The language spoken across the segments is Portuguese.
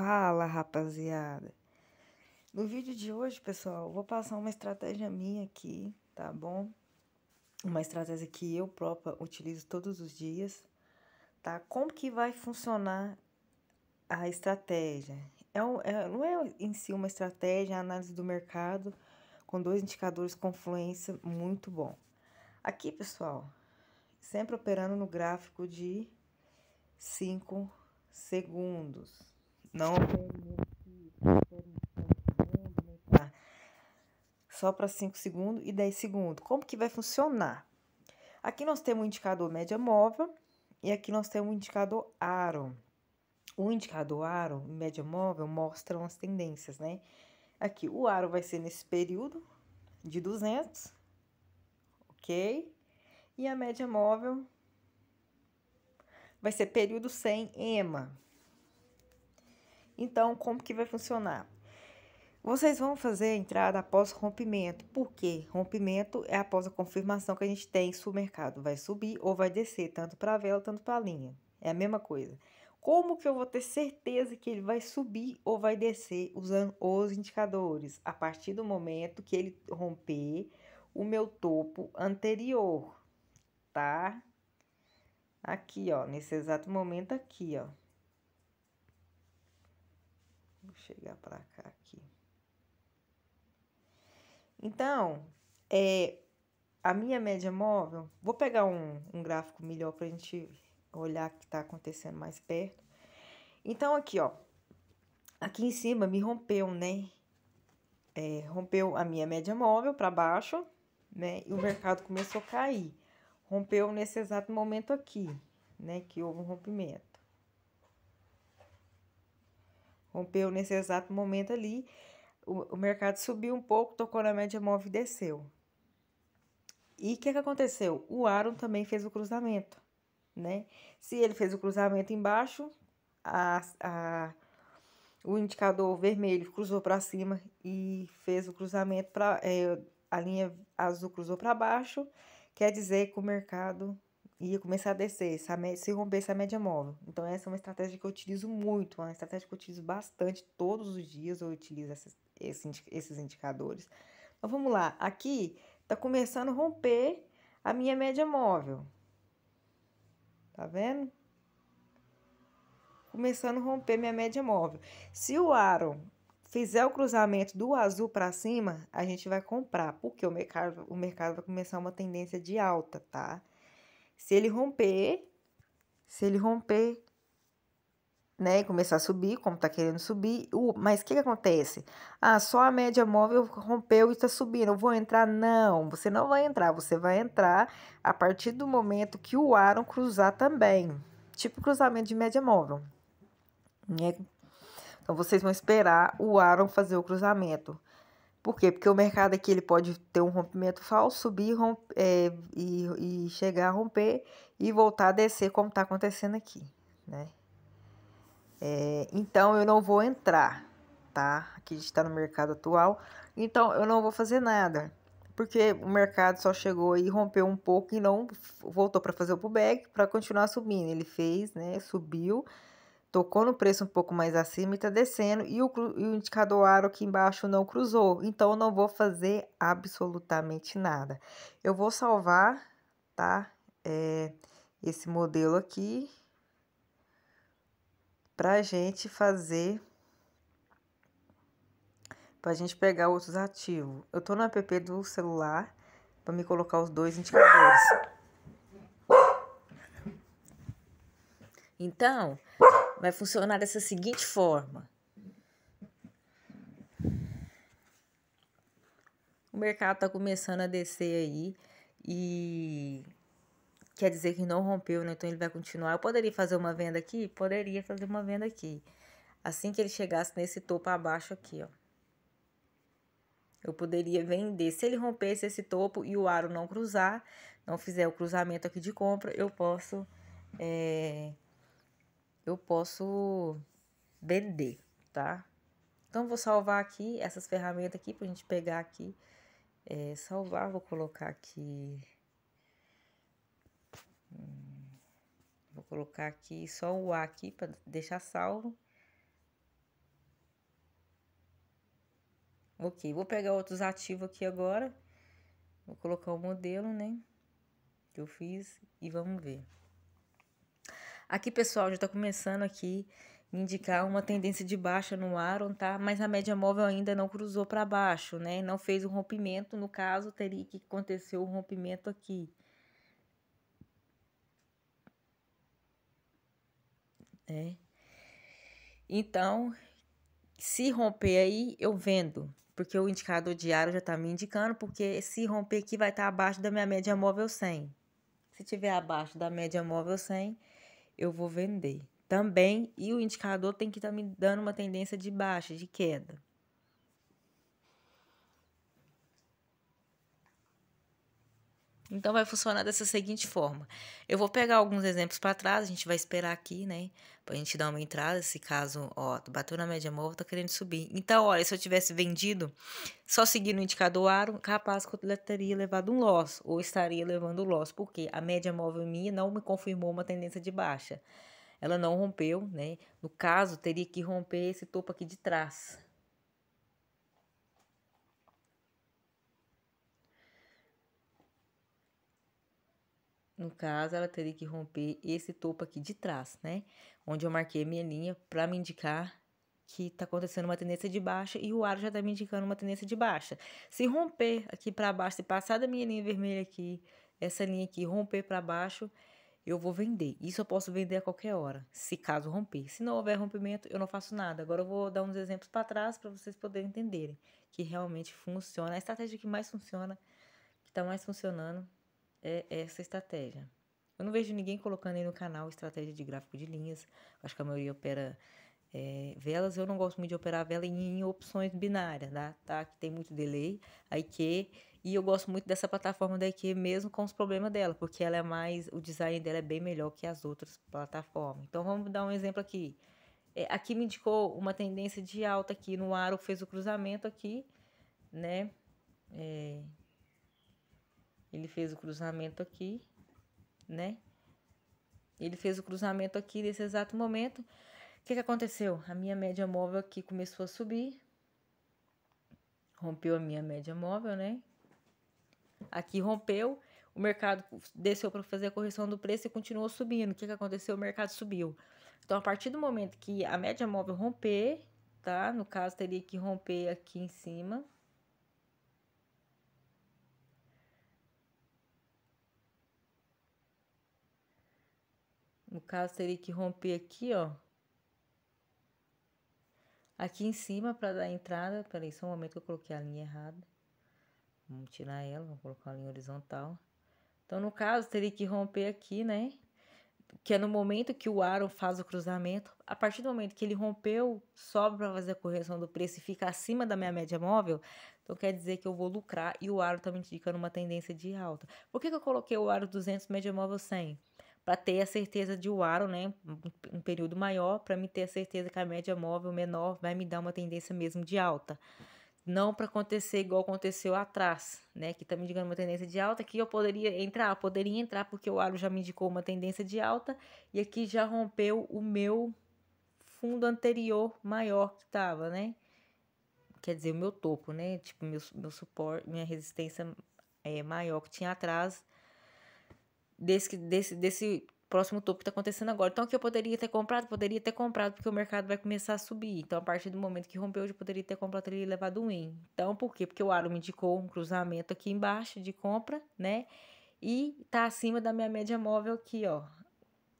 Fala, rapaziada! No vídeo de hoje, pessoal, vou passar uma estratégia minha aqui, tá bom? Uma estratégia que eu própria utilizo todos os dias, tá? Como que vai funcionar a estratégia? É, é não é em si uma estratégia, é análise do mercado com dois indicadores confluência muito bom. Aqui, pessoal, sempre operando no gráfico de 5 segundos, não só para 5 segundos e 10 segundos. Como que vai funcionar? Aqui nós temos o indicador média móvel e aqui nós temos o indicador aro. O indicador aro, média móvel, mostram as tendências, né? Aqui, o aro vai ser nesse período de 200, ok? E a média móvel vai ser período 100 EMA. Então, como que vai funcionar? Vocês vão fazer a entrada após rompimento. Por quê? Rompimento é após a confirmação que a gente tem se o mercado vai subir ou vai descer, tanto para a vela, tanto para a linha. É a mesma coisa. Como que eu vou ter certeza que ele vai subir ou vai descer usando os indicadores? A partir do momento que ele romper o meu topo anterior, tá? Aqui, ó, nesse exato momento aqui, ó. Vou chegar para cá aqui. Então, é, a minha média móvel, vou pegar um, um gráfico melhor para a gente olhar o que está acontecendo mais perto. Então, aqui, ó, aqui em cima me rompeu, né? É, rompeu a minha média móvel para baixo, né? E o mercado começou a cair. Rompeu nesse exato momento aqui, né? Que houve um rompimento. Rompeu nesse exato momento ali. O, o mercado subiu um pouco, tocou na média móvel e desceu. E o que, que aconteceu? O Aaron também fez o cruzamento, né? Se ele fez o cruzamento embaixo, a, a, o indicador vermelho cruzou para cima e fez o cruzamento para é, eh, a linha azul cruzou para baixo, quer dizer que o mercado e ia começar a descer, se romper essa média móvel. Então, essa é uma estratégia que eu utilizo muito, é uma estratégia que eu utilizo bastante, todos os dias eu utilizo esses esses indicadores. Então, vamos lá, aqui está começando a romper a minha média móvel. Tá vendo? Começando a romper minha média móvel. Se o aro fizer o cruzamento do azul para cima, a gente vai comprar, porque o mercado, o mercado vai começar uma tendência de alta, tá? Se ele romper, se ele romper, né, e começar a subir, como está querendo subir, uh, mas o que, que acontece? Ah, só a média móvel rompeu e está subindo, eu vou entrar? Não, você não vai entrar, você vai entrar a partir do momento que o Aron cruzar também, tipo cruzamento de média móvel. Né? Então, vocês vão esperar o Aron fazer o cruzamento. Por quê? Porque o mercado aqui ele pode ter um rompimento falso, subir é, e, e chegar a romper e voltar a descer, como está acontecendo aqui, né? É, então eu não vou entrar, tá? Aqui a gente está no mercado atual, então eu não vou fazer nada, porque o mercado só chegou e rompeu um pouco e não voltou para fazer o pullback para continuar subindo. Ele fez, né? Subiu tocou no preço um pouco mais acima e está descendo e o, e o indicador aro aqui embaixo não cruzou, então eu não vou fazer absolutamente nada. Eu vou salvar, tá, é, esse modelo aqui para a gente fazer, para a gente pegar outros ativos. Eu tô no app do celular para me colocar os dois indicadores. Então, vai funcionar dessa seguinte forma. O mercado está começando a descer aí e quer dizer que não rompeu, né? Então ele vai continuar. Eu poderia fazer uma venda aqui? Poderia fazer uma venda aqui. Assim que ele chegasse nesse topo abaixo aqui, ó. Eu poderia vender. Se ele rompesse esse topo e o aro não cruzar, não fizer o cruzamento aqui de compra, eu posso é, eu posso vender, tá? Então, vou salvar aqui essas ferramentas aqui para a gente pegar aqui. É, salvar, vou colocar aqui... Hum, vou colocar aqui só o A aqui para deixar salvo. Ok, vou pegar outros ativos aqui agora. Vou colocar o modelo, né? Que eu fiz e vamos ver. Aqui, pessoal, já está começando aqui indicar uma tendência de baixa no Aron, tá? Mas a média móvel ainda não cruzou para baixo, né? Não fez um rompimento, no caso, teria que acontecer o um rompimento aqui. É. Então, se romper aí, eu vendo, porque o indicador diário já está me indicando, porque se romper aqui vai estar tá abaixo da minha média móvel 100. Se tiver abaixo da média móvel 100, eu vou vender também. E o indicador tem que estar tá me dando uma tendência de baixa, de queda. Então vai funcionar dessa seguinte forma. Eu vou pegar alguns exemplos para trás, a gente vai esperar aqui, né? Pra gente dar uma entrada, se caso, ó, bateu na média móvel, tá querendo subir. Então, olha, se eu tivesse vendido, só seguindo o indicador aro, capaz que eu teria levado um loss, ou estaria levando um loss, porque a média móvel minha não me confirmou uma tendência de baixa. Ela não rompeu, né? No caso, teria que romper esse topo aqui de trás, No caso, ela teria que romper esse topo aqui de trás, né? Onde eu marquei minha linha para me indicar que tá acontecendo uma tendência de baixa e o aro já tá me indicando uma tendência de baixa. Se romper aqui para baixo, se passar da minha linha vermelha aqui, essa linha aqui romper para baixo, eu vou vender. Isso eu posso vender a qualquer hora, se caso romper. Se não houver rompimento, eu não faço nada. Agora eu vou dar uns exemplos para trás para vocês poderem entenderem que realmente funciona. A estratégia que mais funciona, que está mais funcionando, é essa estratégia. Eu não vejo ninguém colocando aí no canal estratégia de gráfico de linhas. Acho que a maioria opera é, velas. Eu não gosto muito de operar vela em, em opções binárias, tá? tá? Que tem muito delay, a IQ. E eu gosto muito dessa plataforma da IQ, mesmo com os problemas dela, porque ela é mais. O design dela é bem melhor que as outras plataformas. Então vamos dar um exemplo aqui. É, aqui me indicou uma tendência de alta aqui no aro, fez o cruzamento aqui, né? É, ele fez o cruzamento aqui, né? Ele fez o cruzamento aqui nesse exato momento. O que, que aconteceu? A minha média móvel aqui começou a subir. Rompeu a minha média móvel, né? Aqui rompeu, o mercado desceu para fazer a correção do preço e continuou subindo. O que, que aconteceu? O mercado subiu. Então, a partir do momento que a média móvel romper, tá? No caso, teria que romper aqui em cima caso, teria que romper aqui, ó. Aqui em cima para dar entrada. Peraí, só um momento que eu coloquei a linha errada. Vamos tirar ela, vamos colocar a linha horizontal. Então, no caso, teria que romper aqui, né? Que é no momento que o aro faz o cruzamento. A partir do momento que ele rompeu, sobe para fazer a correção do preço e fica acima da minha média móvel. Então, quer dizer que eu vou lucrar e o aro tá me indicando uma tendência de alta. Por que, que eu coloquei o aro 200, média móvel 100? para ter a certeza de o aro, né, um período maior, para me ter a certeza que a média móvel menor vai me dar uma tendência mesmo de alta. Não para acontecer igual aconteceu atrás, né, que está me indicando uma tendência de alta, que eu poderia entrar, poderia entrar porque o aro já me indicou uma tendência de alta e aqui já rompeu o meu fundo anterior maior que estava, né? Quer dizer, o meu topo, né? Tipo, meu, meu suporte, minha resistência é maior que tinha atrás desse, desse, desse próximo topo que está acontecendo agora. Então, o que eu poderia ter comprado? Poderia ter comprado, porque o mercado vai começar a subir. Então, a partir do momento que rompeu, eu poderia ter comprado teria levado um in. Então, por quê? Porque o aro me indicou um cruzamento aqui embaixo de compra, né? E tá acima da minha média móvel aqui, ó.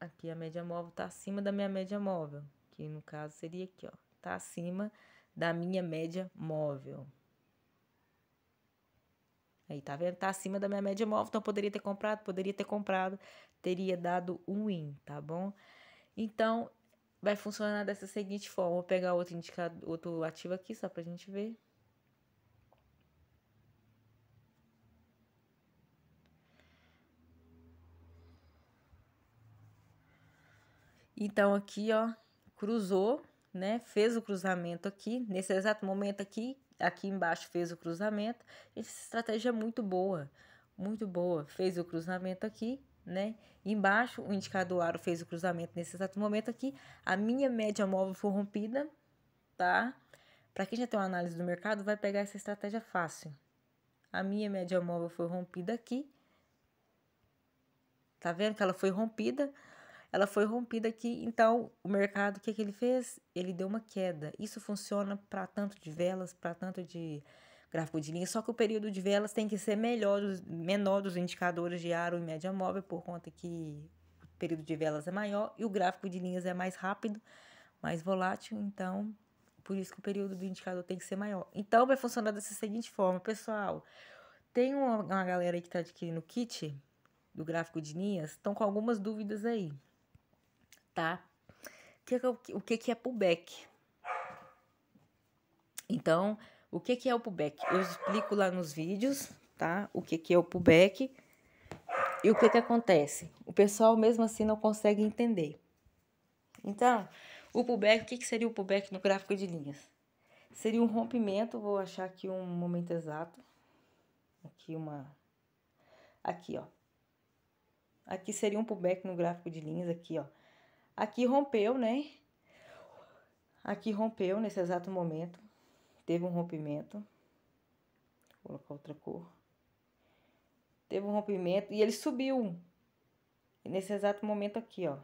Aqui a média móvel tá acima da minha média móvel, que no caso seria aqui, ó. Tá acima da minha média móvel. Aí, tá vendo? Tá acima da minha média móvel, então poderia ter comprado, poderia ter comprado, teria dado um win, tá bom? Então, vai funcionar dessa seguinte forma. Vou pegar outro indicador, outro ativo aqui, só pra gente ver. Então, aqui, ó, cruzou, né? Fez o cruzamento aqui. Nesse exato momento aqui, aqui embaixo fez o cruzamento. Essa estratégia é muito boa, muito boa. Fez o cruzamento aqui, né? Embaixo, o indicador aro fez o cruzamento nesse exato momento aqui. A minha média móvel foi rompida, tá? Para quem já tem uma análise do mercado, vai pegar essa estratégia fácil. A minha média móvel foi rompida aqui. Tá vendo que ela foi rompida? ela foi rompida aqui. Então, o mercado, o que, que ele fez? Ele deu uma queda. Isso funciona para tanto de velas, para tanto de gráfico de linha, só que o período de velas tem que ser melhor, menor dos indicadores de aro e média móvel, por conta que o período de velas é maior e o gráfico de linhas é mais rápido, mais volátil, então por isso que o período do indicador tem que ser maior. Então vai funcionar dessa seguinte forma, pessoal. Tem uma, uma galera aí que está adquirindo o kit do gráfico de linhas, estão com algumas dúvidas aí. É o que, que é pullback? Então, o que, que é o pullback? Eu explico lá nos vídeos, tá? O que, que é o pullback e o que, que acontece. O pessoal, mesmo assim, não consegue entender. Então, o pullback, o que, que seria o pullback no gráfico de linhas? Seria um rompimento, vou achar aqui um momento exato. Aqui uma... Aqui, ó. Aqui seria um pullback no gráfico de linhas, aqui, ó. Aqui rompeu, né? Aqui rompeu nesse exato momento. Teve um rompimento. Vou colocar outra cor. Teve um rompimento e ele subiu. nesse exato momento aqui, ó.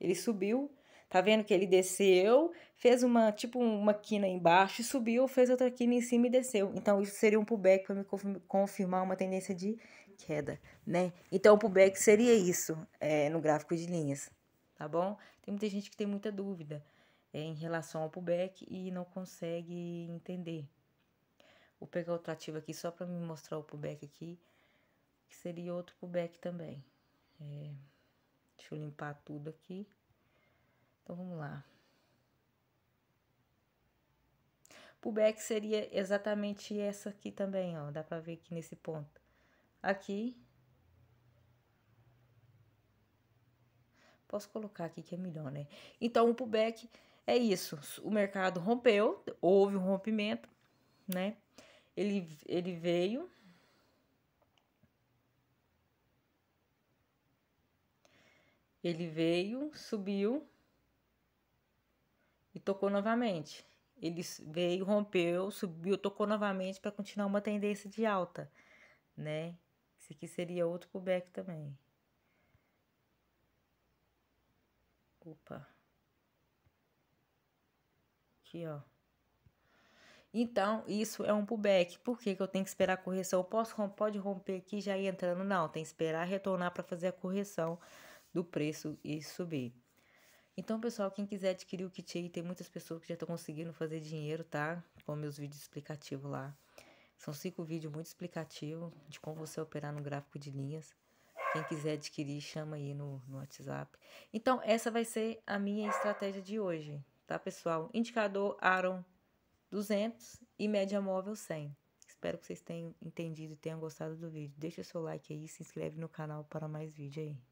Ele subiu, tá vendo que ele desceu, fez uma, tipo, uma quina embaixo, e subiu, fez outra quina em cima e desceu. Então, isso seria um pullback para me confirmar uma tendência de queda, né? Então, o pullback seria isso é, no gráfico de linhas, tá bom? Tem muita gente que tem muita dúvida é, em relação ao pullback e não consegue entender. Vou pegar outro ativo aqui só para me mostrar o pullback aqui, que seria outro pullback também. É, deixa eu limpar tudo aqui. Então, vamos lá. pullback seria exatamente essa aqui também, ó. Dá pra ver aqui nesse ponto aqui. Posso colocar aqui que é melhor, né? Então, o pullback é isso. O mercado rompeu, houve um rompimento, né? Ele, ele veio. Ele veio, subiu e tocou novamente. Ele veio, rompeu, subiu, tocou novamente para continuar uma tendência de alta, né? Esse aqui seria outro pullback também. Opa. Aqui, ó. Então, isso é um pullback. Por que, que eu tenho que esperar a correção? Eu posso, pode romper aqui já ir entrando? Não, tem que esperar retornar para fazer a correção do preço e subir. Então, pessoal, quem quiser adquirir o kit aí, tem muitas pessoas que já estão conseguindo fazer dinheiro, tá? Com meus vídeos explicativos lá. São cinco vídeos muito explicativos de como você operar no gráfico de linhas. Quem quiser adquirir, chama aí no, no WhatsApp. Então, essa vai ser a minha estratégia de hoje, tá, pessoal? Indicador Aaron 200 e média móvel 100. Espero que vocês tenham entendido e tenham gostado do vídeo. Deixa o seu like aí, se inscreve no canal para mais vídeo aí.